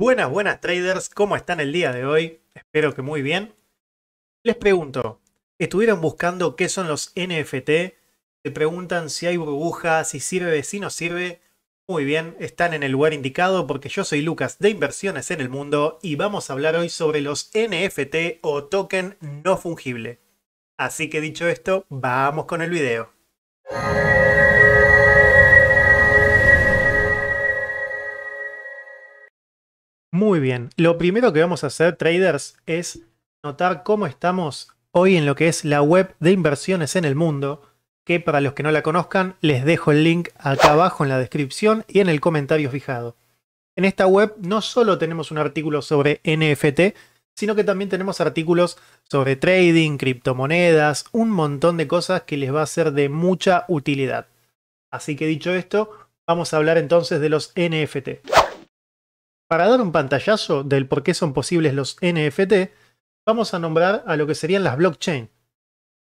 Buenas, buenas traders, ¿cómo están el día de hoy? Espero que muy bien. Les pregunto, ¿estuvieron buscando qué son los NFT? Se preguntan si hay burbuja, si sirve, si no sirve. Muy bien, están en el lugar indicado porque yo soy Lucas de Inversiones en el Mundo y vamos a hablar hoy sobre los NFT o token no fungible. Así que dicho esto, vamos con el video. Muy bien. Lo primero que vamos a hacer, traders, es notar cómo estamos hoy en lo que es la web de inversiones en el mundo, que para los que no la conozcan, les dejo el link acá abajo en la descripción y en el comentario fijado. En esta web no solo tenemos un artículo sobre NFT, sino que también tenemos artículos sobre trading, criptomonedas, un montón de cosas que les va a ser de mucha utilidad. Así que dicho esto, vamos a hablar entonces de los NFT. Para dar un pantallazo del por qué son posibles los NFT, vamos a nombrar a lo que serían las blockchain.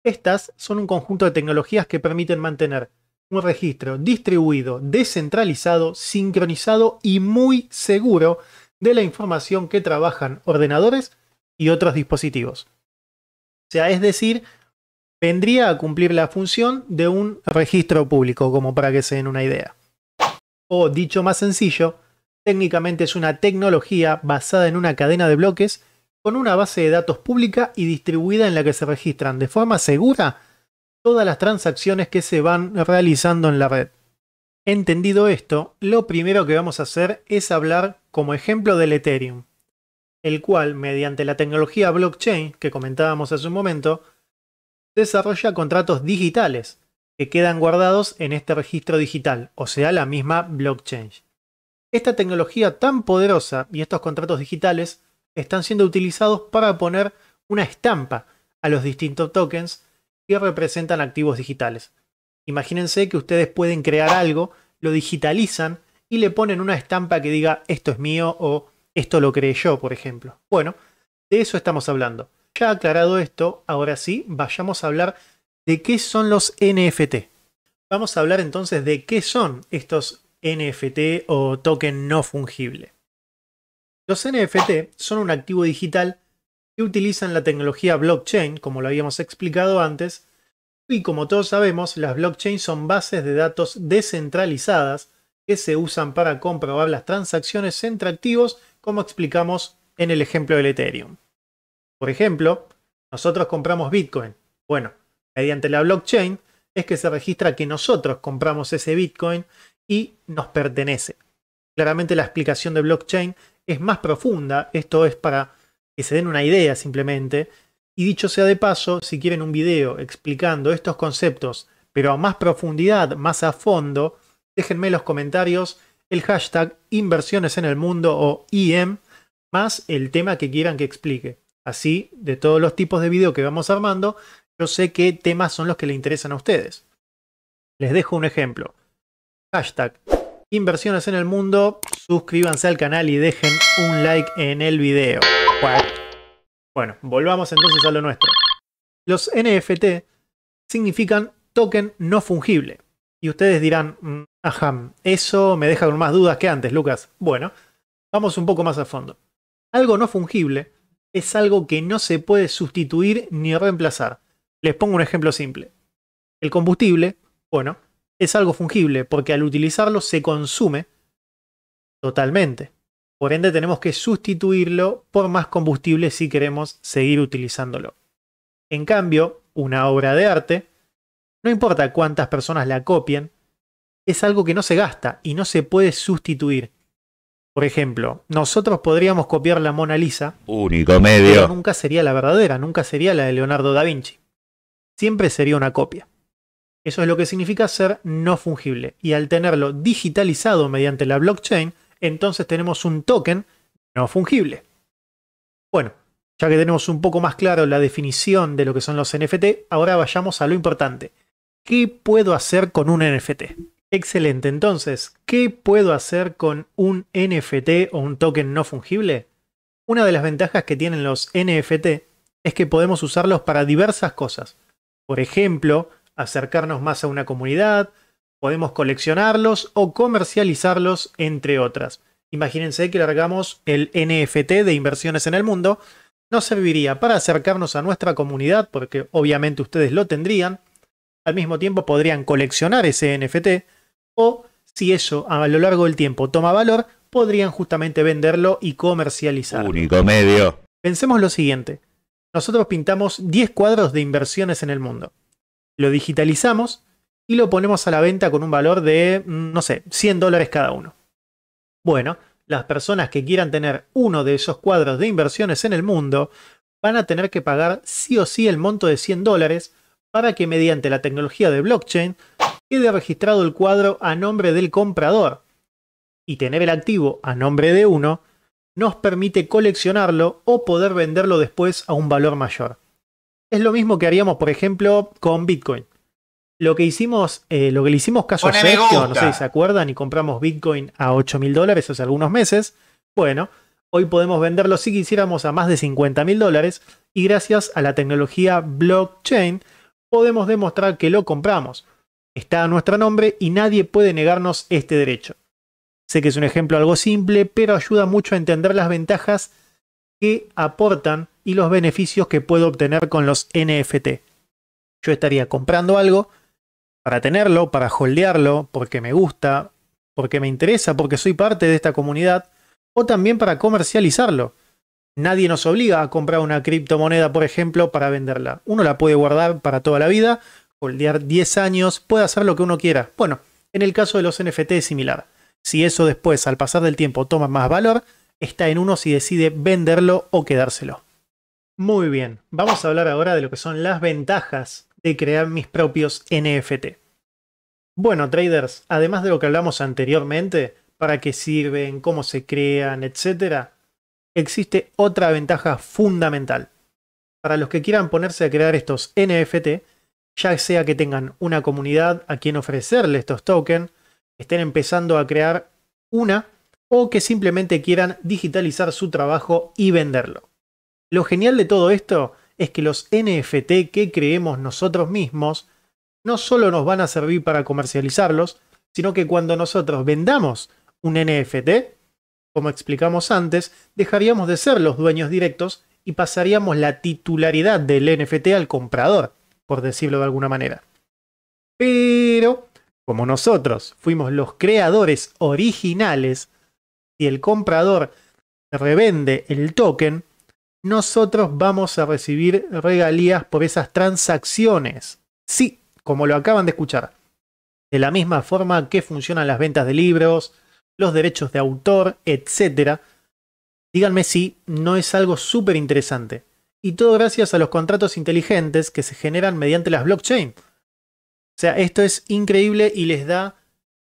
Estas son un conjunto de tecnologías que permiten mantener un registro distribuido, descentralizado, sincronizado y muy seguro de la información que trabajan ordenadores y otros dispositivos. O sea, es decir, vendría a cumplir la función de un registro público, como para que se den una idea. O dicho más sencillo, Técnicamente es una tecnología basada en una cadena de bloques con una base de datos pública y distribuida en la que se registran de forma segura todas las transacciones que se van realizando en la red. Entendido esto, lo primero que vamos a hacer es hablar como ejemplo del Ethereum, el cual, mediante la tecnología blockchain que comentábamos hace un momento, desarrolla contratos digitales que quedan guardados en este registro digital, o sea, la misma blockchain. Esta tecnología tan poderosa y estos contratos digitales están siendo utilizados para poner una estampa a los distintos tokens que representan activos digitales. Imagínense que ustedes pueden crear algo, lo digitalizan y le ponen una estampa que diga esto es mío o esto lo creé yo, por ejemplo. Bueno, de eso estamos hablando. Ya aclarado esto, ahora sí, vayamos a hablar de qué son los NFT. Vamos a hablar entonces de qué son estos NFT o token no fungible. Los NFT son un activo digital que utilizan la tecnología blockchain, como lo habíamos explicado antes, y como todos sabemos, las blockchains son bases de datos descentralizadas que se usan para comprobar las transacciones entre activos, como explicamos en el ejemplo del Ethereum. Por ejemplo, nosotros compramos Bitcoin. Bueno, mediante la blockchain es que se registra que nosotros compramos ese Bitcoin y nos pertenece. Claramente la explicación de blockchain es más profunda, esto es para que se den una idea simplemente. Y dicho sea de paso, si quieren un video explicando estos conceptos, pero a más profundidad, más a fondo, déjenme en los comentarios el hashtag inversiones en el mundo o IM más el tema que quieran que explique. Así, de todos los tipos de video que vamos armando, yo sé qué temas son los que le interesan a ustedes. Les dejo un ejemplo hashtag inversiones en el mundo. Suscríbanse al canal y dejen un like en el video. Bueno, volvamos entonces a lo nuestro. Los NFT significan token no fungible. Y ustedes dirán, mm, ajá, eso me deja con más dudas que antes, Lucas. Bueno, vamos un poco más a fondo. Algo no fungible es algo que no se puede sustituir ni reemplazar. Les pongo un ejemplo simple. El combustible, bueno, es algo fungible, porque al utilizarlo se consume totalmente. Por ende tenemos que sustituirlo por más combustible si queremos seguir utilizándolo. En cambio, una obra de arte, no importa cuántas personas la copien, es algo que no se gasta y no se puede sustituir. Por ejemplo, nosotros podríamos copiar la Mona Lisa, único medio, pero nunca sería la verdadera, nunca sería la de Leonardo da Vinci. Siempre sería una copia. Eso es lo que significa ser no fungible. Y al tenerlo digitalizado mediante la blockchain, entonces tenemos un token no fungible. Bueno, ya que tenemos un poco más claro la definición de lo que son los NFT, ahora vayamos a lo importante. ¿Qué puedo hacer con un NFT? Excelente, entonces, ¿qué puedo hacer con un NFT o un token no fungible? Una de las ventajas que tienen los NFT es que podemos usarlos para diversas cosas. Por ejemplo, acercarnos más a una comunidad, podemos coleccionarlos o comercializarlos, entre otras. Imagínense que largamos el NFT de inversiones en el mundo, nos serviría para acercarnos a nuestra comunidad, porque obviamente ustedes lo tendrían, al mismo tiempo podrían coleccionar ese NFT, o si eso a lo largo del tiempo toma valor, podrían justamente venderlo y comercializarlo. Único medio. Pensemos lo siguiente, nosotros pintamos 10 cuadros de inversiones en el mundo lo digitalizamos y lo ponemos a la venta con un valor de, mm, no sé, 100 dólares cada uno. Bueno, las personas que quieran tener uno de esos cuadros de inversiones en el mundo van a tener que pagar sí o sí el monto de 100 dólares para que mediante la tecnología de blockchain quede registrado el cuadro a nombre del comprador. Y tener el activo a nombre de uno nos permite coleccionarlo o poder venderlo después a un valor mayor. Es lo mismo que haríamos, por ejemplo, con Bitcoin. Lo que hicimos, eh, lo que le hicimos caso a Sergio, no sé si se acuerdan, y compramos Bitcoin a 8 mil dólares hace algunos meses. Bueno, hoy podemos venderlo si quisiéramos a más de 50 mil dólares y gracias a la tecnología blockchain podemos demostrar que lo compramos. Está a nuestro nombre y nadie puede negarnos este derecho. Sé que es un ejemplo algo simple, pero ayuda mucho a entender las ventajas que aportan y los beneficios que puedo obtener con los NFT. Yo estaría comprando algo para tenerlo, para holdearlo, porque me gusta, porque me interesa, porque soy parte de esta comunidad, o también para comercializarlo. Nadie nos obliga a comprar una criptomoneda, por ejemplo, para venderla. Uno la puede guardar para toda la vida, holdear 10 años, puede hacer lo que uno quiera. Bueno, en el caso de los NFT es similar. Si eso después, al pasar del tiempo, toma más valor, está en uno si decide venderlo o quedárselo. Muy bien, vamos a hablar ahora de lo que son las ventajas de crear mis propios NFT. Bueno, traders, además de lo que hablamos anteriormente, para qué sirven, cómo se crean, etc., existe otra ventaja fundamental. Para los que quieran ponerse a crear estos NFT, ya sea que tengan una comunidad a quien ofrecerle estos tokens, estén empezando a crear una o que simplemente quieran digitalizar su trabajo y venderlo. Lo genial de todo esto es que los NFT que creemos nosotros mismos no solo nos van a servir para comercializarlos, sino que cuando nosotros vendamos un NFT, como explicamos antes, dejaríamos de ser los dueños directos y pasaríamos la titularidad del NFT al comprador, por decirlo de alguna manera. Pero, como nosotros fuimos los creadores originales el comprador revende el token, nosotros vamos a recibir regalías por esas transacciones. Sí, como lo acaban de escuchar. De la misma forma que funcionan las ventas de libros, los derechos de autor, etcétera. Díganme si no es algo súper interesante. Y todo gracias a los contratos inteligentes que se generan mediante las blockchain. O sea, esto es increíble y les da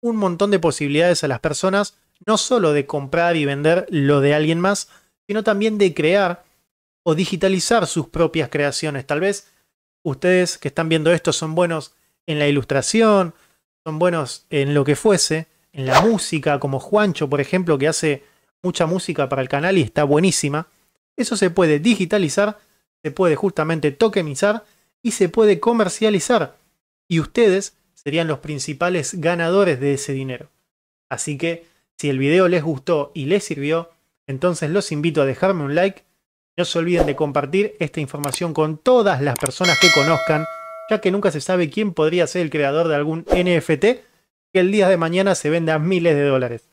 un montón de posibilidades a las personas no solo de comprar y vender lo de alguien más, sino también de crear o digitalizar sus propias creaciones. Tal vez ustedes que están viendo esto son buenos en la ilustración, son buenos en lo que fuese, en la música, como Juancho, por ejemplo, que hace mucha música para el canal y está buenísima. Eso se puede digitalizar, se puede justamente tokenizar y se puede comercializar. Y ustedes serían los principales ganadores de ese dinero. Así que si el video les gustó y les sirvió, entonces los invito a dejarme un like. No se olviden de compartir esta información con todas las personas que conozcan, ya que nunca se sabe quién podría ser el creador de algún NFT que el día de mañana se venda a miles de dólares.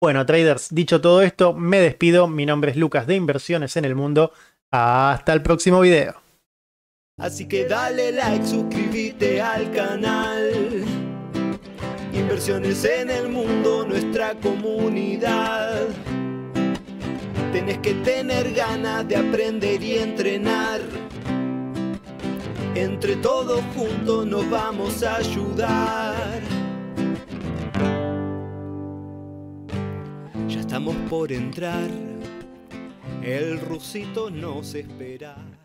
Bueno, traders, dicho todo esto, me despido. Mi nombre es Lucas de Inversiones en el Mundo. Hasta el próximo video. Así que dale like, suscríbete al canal. Inversiones en el mundo, nuestra comunidad. Tenés que tener ganas de aprender y entrenar. Entre todos juntos nos vamos a ayudar. Ya estamos por entrar. El rusito nos espera.